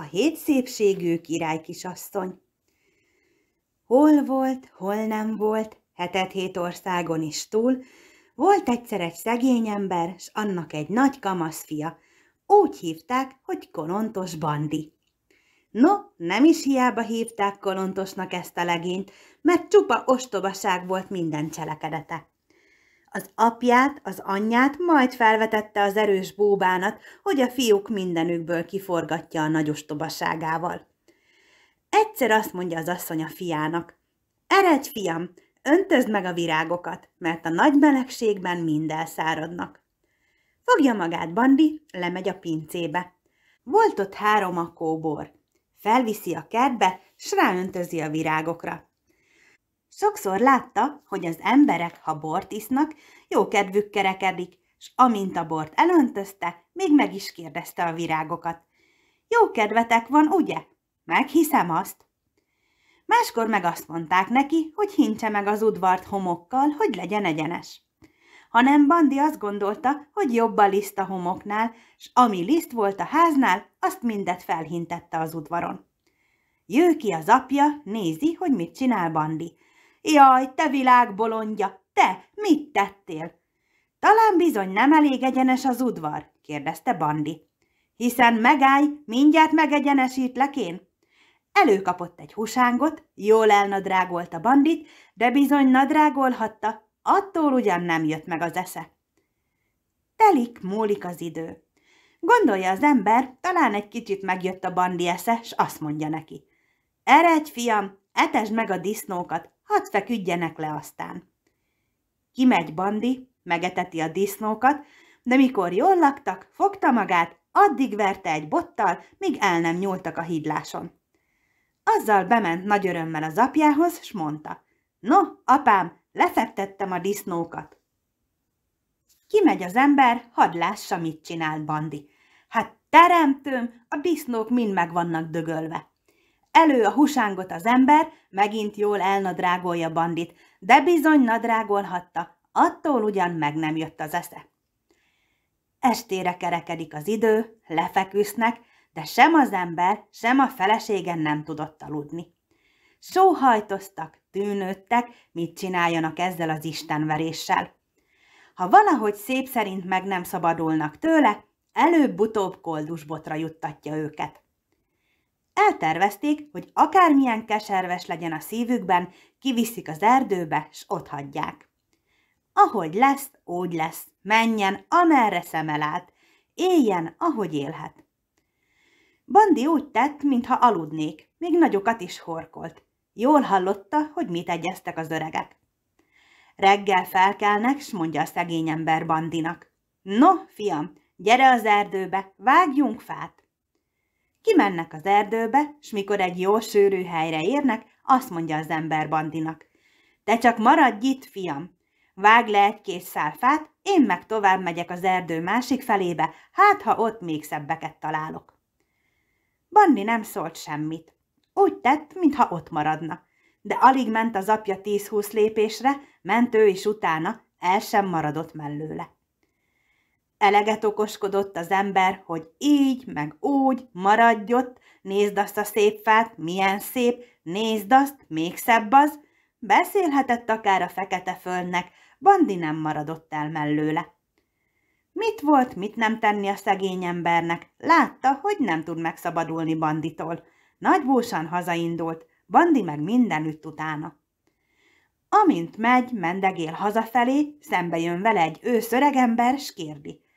a hét szépségű király kisasszony. Hol volt, hol nem volt, hetet hét országon is túl, volt egyszer egy szegény ember, s annak egy nagy kamasz fia. Úgy hívták, hogy Kolontos Bandi. No, nem is hiába hívták Kolontosnak ezt a legényt, mert csupa ostobaság volt minden cselekedete. Az apját, az anyját, majd felvetette az erős bóbánat, hogy a fiúk mindenükből kiforgatja a nagyostobaságával. Egyszer azt mondja az asszony a fiának, Eredj, fiam, öntözd meg a virágokat, mert a nagy melegségben mind elszáradnak. Fogja magát Bandi, lemegy a pincébe. Volt ott három a kóbor. Felviszi a kertbe, s ráöntözi a virágokra. Sokszor látta, hogy az emberek, ha bort isznak, jó kedvük kerekedik, s amint a bort elöntözte, még meg is kérdezte a virágokat. Jó kedvetek van, ugye? Meghiszem azt. Máskor meg azt mondták neki, hogy hintse meg az udvart homokkal, hogy legyen egyenes. Hanem Bandi azt gondolta, hogy jobb a liszt a homoknál, s ami liszt volt a háznál, azt mindet felhintette az udvaron. Jő ki az apja, nézi, hogy mit csinál Bandi, Jaj, te világbolondja, te, mit tettél? Talán bizony nem elég egyenes az udvar, kérdezte Bandi. Hiszen megállj, mindjárt megegyenesítlek én. Előkapott egy husángot, jól elnadrágolta Bandit, de bizony nadrágolhatta, attól ugyan nem jött meg az esze. Telik, múlik az idő. Gondolja az ember, talán egy kicsit megjött a Bandi esze, s azt mondja neki. Eredj, fiam, Etesd meg a disznókat, hadd feküdjenek le aztán. Kimegy Bandi, megeteti a disznókat, de mikor jól laktak, fogta magát, addig verte egy bottal, míg el nem nyúltak a hídláson. Azzal bement nagy örömmel az apjához, s mondta, no, apám, lefektettem a disznókat. Kimegy az ember, hadd lássa, mit csinált Bandi. Hát teremtőm, a disznók mind meg vannak dögölve. Elő a husángot az ember, megint jól elnadrágolja bandit, de bizony nadrágolhatta, attól ugyan meg nem jött az esze. Estére kerekedik az idő, lefeküsznek, de sem az ember, sem a feleségen nem tudott aludni. Sóhajtoztak, tűnődtek, mit csináljanak ezzel az istenveréssel. Ha valahogy szép szerint meg nem szabadulnak tőle, előbb-utóbb koldusbotra juttatja őket eltervezték, hogy akármilyen keserves legyen a szívükben, kiviszik az erdőbe, s ott hagyják. Ahogy lesz, úgy lesz, menjen, amerre szemelát, éljen, ahogy élhet. Bandi úgy tett, mintha aludnék, még nagyokat is horkolt. Jól hallotta, hogy mit egyeztek az öregek. Reggel felkelnek, s mondja a szegény ember Bandinak. No, fiam, gyere az erdőbe, vágjunk fát. Kimennek az erdőbe, s mikor egy jó sűrű helyre érnek, azt mondja az ember Bandinak. Te csak maradj itt, fiam! Vág le egy kész szálfát, én meg tovább megyek az erdő másik felébe, hát ha ott még szebbeket találok. Bandi nem szólt semmit. Úgy tett, mintha ott maradna. De alig ment az apja tíz-húsz lépésre, ment ő is utána, el sem maradott mellőle. Eleget okoskodott az ember, hogy így, meg úgy, maradjott, nézd azt a szép fát, milyen szép, nézd azt, még szebb az. Beszélhetett akár a fekete fölnek, Bandi nem maradott el mellőle. Mit volt, mit nem tenni a szegény embernek? Látta, hogy nem tud megszabadulni Banditól. Nagybúsan hazaindult, Bandi meg mindenütt utána. Amint megy, mendegél hazafelé, szembe jön vele egy őszöreg ember, s kérdi.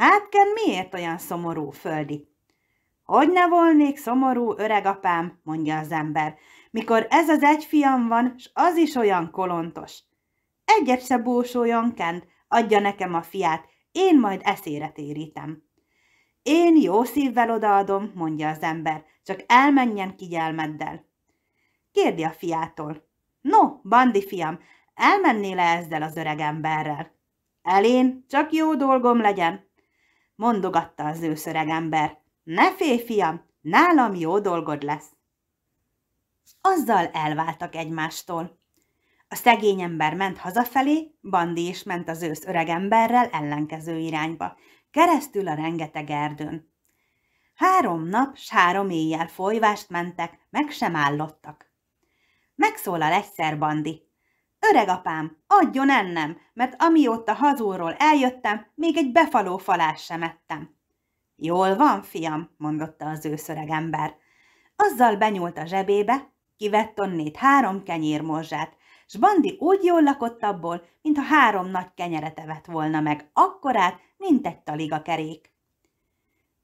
Hát, Ken, miért olyan szomorú, földi? Hogy ne volnék szomorú, öreg apám, mondja az ember, mikor ez az egy fiam van, s az is olyan kolontos. Egyet se búsuljon, Kent, adja nekem a fiát, én majd eszére térítem. Én jó szívvel odaadom, mondja az ember, csak elmenjen kigyelmeddel. Kérdi a fiától. No, bandi fiam, elmennél -e ezzel az öreg emberrel? Elén, csak jó dolgom legyen, mondogatta az ember: Ne félj, fiam, nálam jó dolgod lesz. Azzal elváltak egymástól. A szegény ember ment hazafelé, Bandi is ment az ősz emberrel ellenkező irányba, keresztül a rengeteg erdőn. Három nap s három éjjel folyvást mentek, meg sem állottak. Megszólal egyszer Bandi. Öregapám, adjon ennem, mert amióta hazúról eljöttem, még egy befaló falás sem ettem. Jól van, fiam, mondotta az őszöreg ember. Azzal benyúlt a zsebébe, kivett onnét három kenyérmorzsát, s Bandi úgy jól lakott abból, mintha három nagy kenyeret evett volna meg, akkorát, mint egy taliga kerék.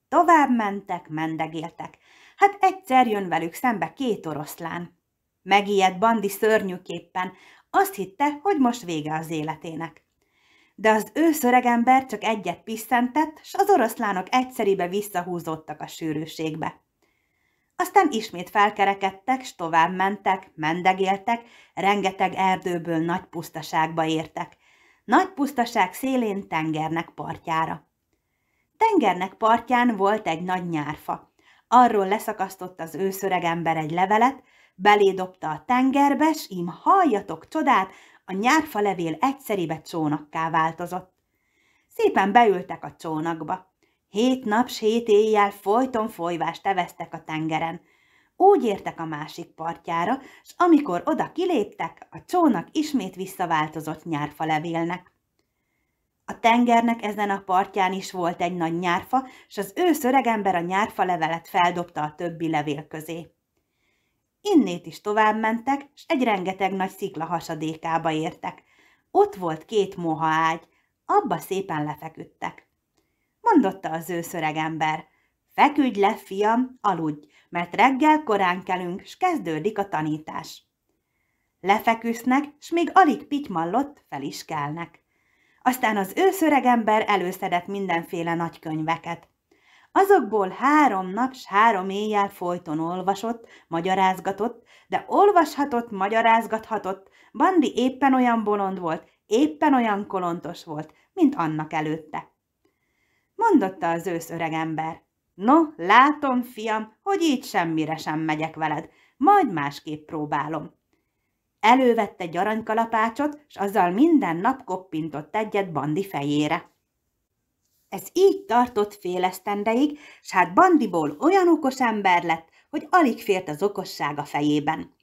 Tovább mentek, mendegéltek. Hát egyszer jön velük szembe két oroszlán. Megijedt Bandi szörnyűképpen, azt hitte, hogy most vége az életének. De az őszöregember csak egyet pisztentett, s az oroszlánok egyszerűbe visszahúzódtak a sűrűségbe. Aztán ismét felkerekedtek, s tovább mentek, mendegéltek, rengeteg erdőből nagy pusztaságba értek. Nagy pusztaság szélén tengernek partjára. Tengernek partján volt egy nagy nyárfa. Arról leszakasztott az őszöreg ember egy levelet, Belédobta a tengerbe, s ím halljatok csodát, a nyárfa levél egyszerébe csónakká változott. Szépen beültek a csónakba. Hét nap, s hét éjjel folyton folyvást teveztek a tengeren. Úgy értek a másik partjára, s amikor oda kiléptek, a csónak ismét visszaváltozott nyárfa levélnek. A tengernek ezen a partján is volt egy nagy nyárfa, s az ő szöregember a nyárfa levelet feldobta a többi levél közé. Innét is mentek, s egy rengeteg nagy szikla hasadékába értek. Ott volt két moha ágy, abba szépen lefeküdtek. Mondotta az őszöreg ember, feküdj le, fiam, aludj, mert reggel korán kelünk, s kezdődik a tanítás. Lefeküsznek, s még alig pitymallott, fel is kelnek. Aztán az őszöreg ember előszedett mindenféle nagykönyveket. Azokból három nap s három éjjel folyton olvasott, magyarázgatott, de olvashatott, magyarázgathatott. Bandi éppen olyan bolond volt, éppen olyan kolontos volt, mint annak előtte. Mondotta az ősz ember. No, látom, fiam, hogy így semmire sem megyek veled, majd másképp próbálom. Elővette egy aranykalapácsot, s azzal minden nap koppintott egyet Bandi fejére. Ez így tartott fél esztendeig, s hát Bandiból olyan okos ember lett, hogy alig fért az okossága a fejében.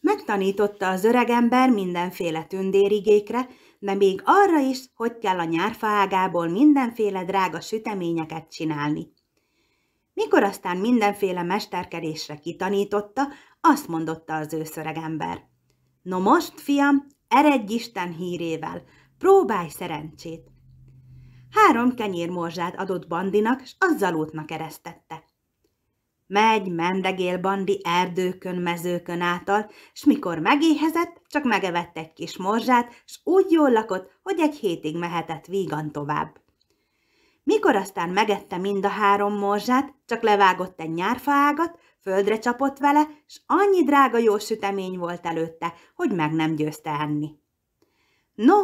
Megtanította az öregember mindenféle tündérigékre, de még arra is, hogy kell a nyárfaágából mindenféle drága süteményeket csinálni. Mikor aztán mindenféle mesterkedésre kitanította, azt mondotta az ember: No most, fiam, eredj Isten hírével, próbálj szerencsét, három kenyérmorzsát adott Bandinak, s azzal útnak eresztette. Megy, mendegél Bandi erdőkön, mezőkön által, s mikor megéhezett, csak megevett egy kis morzsát, s úgy jól lakott, hogy egy hétig mehetett vígan tovább. Mikor aztán megette mind a három morzsát, csak levágott egy nyárfaágat, földre csapott vele, s annyi drága jó sütemény volt előtte, hogy meg nem győzte enni. No,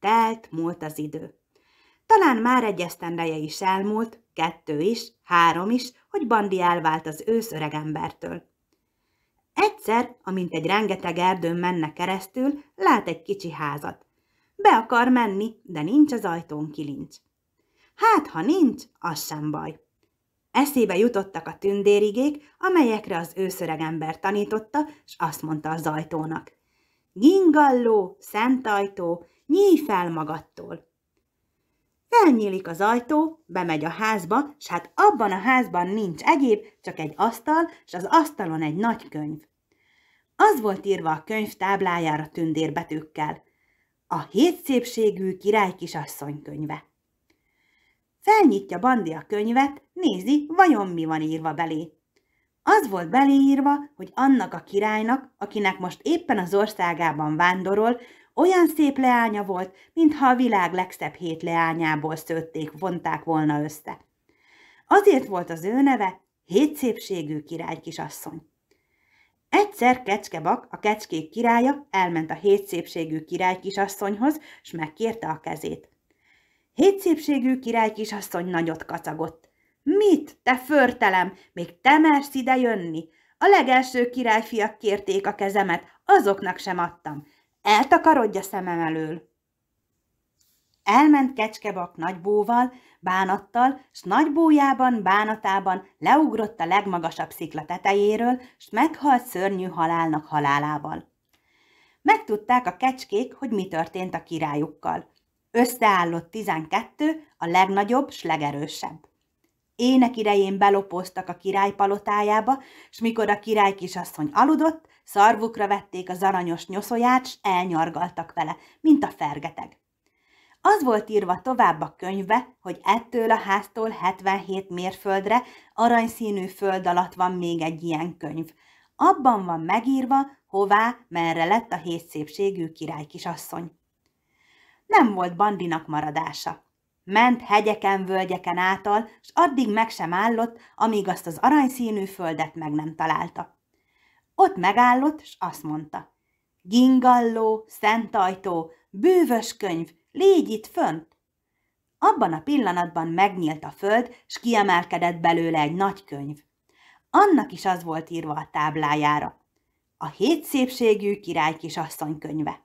telt múlt az idő. Talán már egy esztendeje is elmúlt, kettő is, három is, hogy Bandi elvált az ősz öregembertől. Egyszer, amint egy rengeteg erdőn menne keresztül, lát egy kicsi házat. Be akar menni, de nincs az ajtón kilincs. Hát, ha nincs, az sem baj. Eszébe jutottak a tündérigék, amelyekre az ember tanította, s azt mondta az ajtónak. Gingalló, szent ajtó, nyíj fel magadtól! Felnyílik az ajtó, bemegy a házba, s hát abban a házban nincs egyéb, csak egy asztal, s az asztalon egy nagy könyv. Az volt írva a könyv táblájára tündérbetűkkel. A hét szépségű király kisasszony könyve. Felnyitja Bandi a könyvet, nézi, vajon mi van írva belé. Az volt beléírva, hogy annak a királynak, akinek most éppen az országában vándorol, olyan szép leánya volt, mintha a világ legszebb hét leányából szőtték, vonták volna össze. Azért volt az ő neve hét szépségű király kisasszony. Egyszer Kecskebak, a kecskék királya, elment a hét szépségű király kisasszonyhoz, s megkérte a kezét. Hét szépségű király kisasszony nagyot kacagott. Mit, te förtelem, még te mersz ide jönni? A legelső királyfiak kérték a kezemet, azoknak sem adtam. Eltakarodj a szemem elől! Elment kecskebak nagybóval, bánattal, s nagybójában, bánatában leugrott a legmagasabb szikla tetejéről, s meghalt szörnyű halálnak halálával. Megtudták a kecskék, hogy mi történt a királyukkal. Összeállott tizenkettő, a legnagyobb s legerősebb. Ének idején belopóztak a király palotájába, s mikor a király kisasszony aludott, szarvukra vették az aranyos nyoszóját, s elnyargaltak vele, mint a fergeteg. Az volt írva tovább a könyvbe, hogy ettől a háztól 77 mérföldre aranyszínű föld alatt van még egy ilyen könyv. Abban van megírva, hová, merre lett a hét szépségű király kisasszony. Nem volt bandinak maradása. Ment hegyeken, völgyeken által, s addig meg sem állott, amíg azt az aranyszínű földet meg nem találta. Ott megállott, s azt mondta. Gingalló, ajtó, bűvös könyv, légy itt fönt! Abban a pillanatban megnyílt a föld, s kiemelkedett belőle egy nagy könyv. Annak is az volt írva a táblájára. A hét szépségű király kisasszony könyve.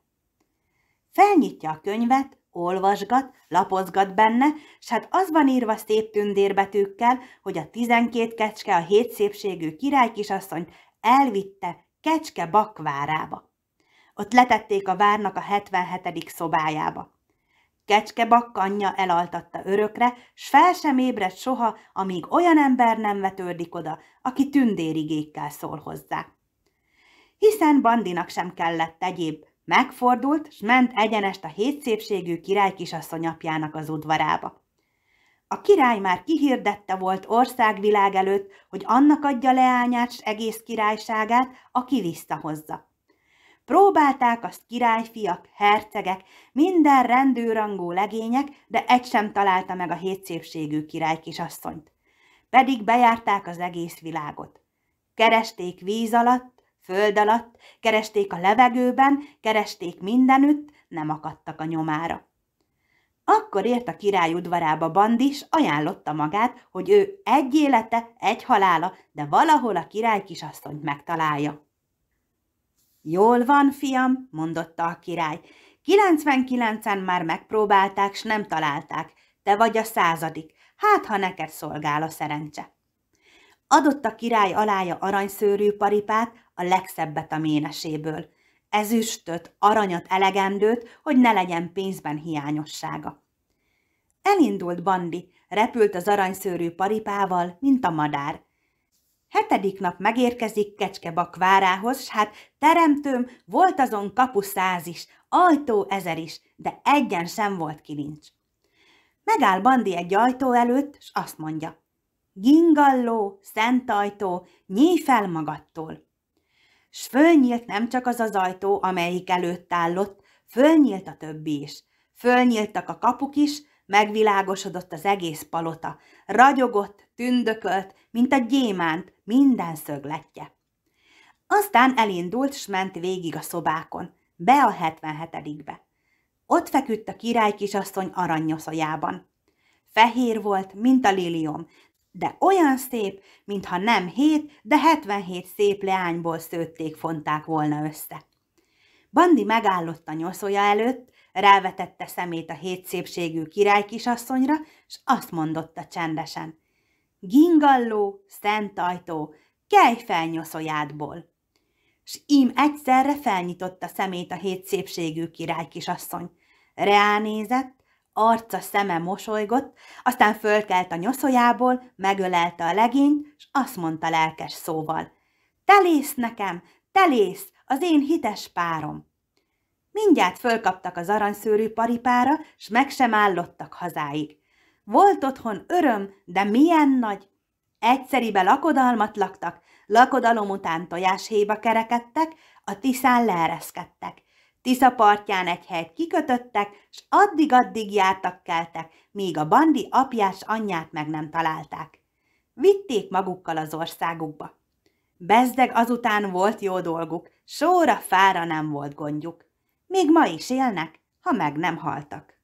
Felnyitja a könyvet, olvasgat, lapozgat benne, s hát az van írva szép tündérbetűkkel, hogy a tizenkét kecske a hét szépségű király királykisasszonyt elvitte kecske bakvárába. Ott letették a várnak a 77. szobájába. Kecske bakkanya elaltatta örökre, s fel sem ébredt soha, amíg olyan ember nem vetődik oda, aki tündérigékkel szól hozzá. Hiszen Bandinak sem kellett egyéb, Megfordult, s ment egyenest a hétszépségű király kisasszony apjának az udvarába. A király már kihirdette volt országvilág előtt, hogy annak adja leányát s egész királyságát, aki visszahozza. Próbálták azt királyfiak, hercegek, minden rendőrangú legények, de egy sem találta meg a hétszépségű király kisasszonyt. Pedig bejárták az egész világot. Keresték víz alatt, Föld alatt, keresték a levegőben, keresték mindenütt, nem akadtak a nyomára. Akkor ért a király udvarába Bandis, ajánlotta magát, hogy ő egy élete, egy halála, de valahol a király kisasszonyt megtalálja. Jól van, fiam, mondotta a király. 99-en már megpróbálták, s nem találták. Te vagy a századik. Hát, ha neked szolgál a szerencse. Adott a király alája aranyszőrű paripát, a legszebbet a méneséből. Ezüstöt, aranyat elegendőt, hogy ne legyen pénzben hiányossága. Elindult Bandi, repült az aranyszőrű paripával, mint a madár. Hetedik nap megérkezik Kecskebakvárához, s hát teremtőm, volt azon kapu száz is, ajtó ezer is, de egyen sem volt kilincs. Megáll Bandi egy ajtó előtt, s azt mondja. Gingalló, szentajtó, nyíj fel magadtól! S fölnyílt nem csak az az ajtó, amelyik előtt állott, fölnyílt a többi is. Fölnyíltak a kapuk is, megvilágosodott az egész palota. Ragyogott, tündökölt, mint a gyémánt, minden szögletje. Aztán elindult, s ment végig a szobákon, be a 77-be. Ott feküdt a király kisasszony aranyoszajában. Fehér volt, mint a lilium, de olyan szép, mintha nem hét, de 77 szép leányból szőtték, fonták volna össze. Bandi megállott a nyoszója előtt, rávetette szemét a hét szépségű király kisasszonyra, s azt mondotta csendesen. Gingalló, szent ajtó, kelj fel nyoszójádból! S ím egyszerre felnyitotta szemét a hét szépségű király kisasszony. Reánézett, arca szeme mosolygott, aztán fölkelt a nyoszójából, megölelte a legényt, és azt mondta lelkes szóval. Te lész nekem, te lész, az én hites párom. Mindjárt fölkaptak az aranyszőrű paripára, s meg sem állottak hazáig. Volt otthon öröm, de milyen nagy! Egyszeribe lakodalmat laktak, lakodalom után tojáshéba kerekedtek, a tiszán leereszkedtek. Tisza partján egy helyt kikötöttek, s addig-addig jártak-keltek, míg a bandi apjás anyját meg nem találták. Vitték magukkal az országukba. Bezdeg azután volt jó dolguk, sóra-fára nem volt gondjuk. Még ma is élnek, ha meg nem haltak.